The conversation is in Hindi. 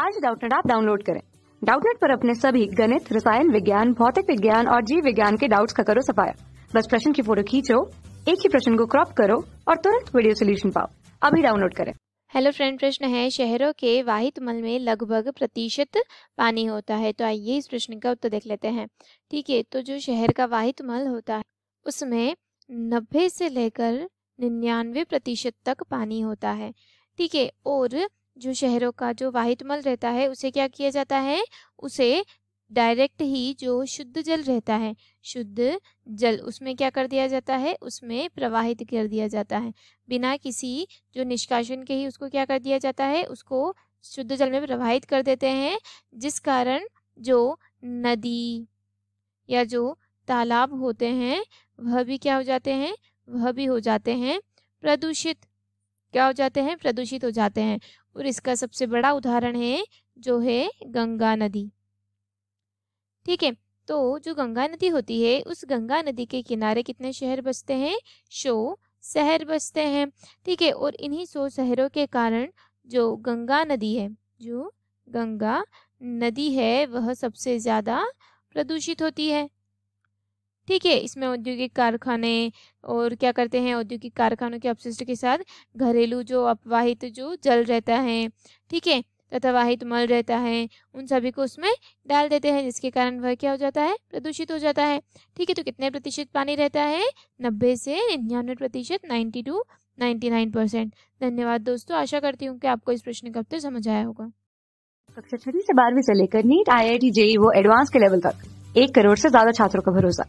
आज डाउटनेट आप डाउनलोड करें डाउटनेट पर अपने सभी गणित रसायन विज्ञान भौतिक विज्ञान और जीव विज्ञान के डाउट्स का करो सफाया बस प्रश्न की फोटो खींचो एक ही प्रश्न को क्रॉप करो और तुरंत वीडियो सोल्यूशन पाओ अभी डाउनलोड करें हेलो फ्रेंड प्रश्न है शहरों के वाहित मल में लगभग प्रतिशत पानी होता है तो आइए इस प्रश्न का उत्तर देख लेते हैं ठीक है तो जो शहर का वाहित मल होता है उसमें नब्बे से लेकर निन्यानवे प्रतिशत तक पानी होता है ठीक है और जो शहरों का जो वाहित मल रहता है उसे क्या किया जाता है उसे डायरेक्ट ही जो शुद्ध जल रहता है शुद्ध जल उसमें क्या कर दिया जाता है उसमें प्रवाहित कर दिया जाता है बिना किसी जो निष्कासन के ही उसको क्या कर दिया जाता है उसको शुद्ध जल में प्रवाहित कर देते हैं जिस कारण जो नदी या जो तालाब होते हैं वह भी क्या हो जाते हैं वह भी हो जाते हैं प्रदूषित क्या हो जाते हैं प्रदूषित हो जाते हैं और इसका सबसे बड़ा उदाहरण है जो है गंगा नदी ठीक है तो जो गंगा नदी होती है उस गंगा नदी के किनारे कितने शहर बसते हैं शो शहर बसते हैं ठीक है और इन्हीं सौ शहरों के कारण जो गंगा नदी है जो गंगा नदी है वह सबसे ज़्यादा प्रदूषित होती है ठीक है इसमें औद्योगिक कारखाने और क्या करते हैं औद्योगिक कारखानों के अपशिष्ट के साथ घरेलू जो अपवाहित जो जल रहता है ठीक है तथा वाहित मल रहता है उन सभी को उसमें डाल देते हैं जिसके कारण वह क्या हो जाता है प्रदूषित हो जाता है ठीक है तो कितने प्रतिशत पानी रहता है नब्बे से निन्यानवे प्रतिशत ninety to ninety nine percent धन्यवाद दोस्तों आशा करती हूँ कि आपको इस प्रश्न का उत्तर समझ आया होगा कक्षा छठी से बारहवीं से लेकर NEET I I T JEE वो एडवांस के लेवल तक एक करोड़ से ज्यादा छात्रों का भरोसा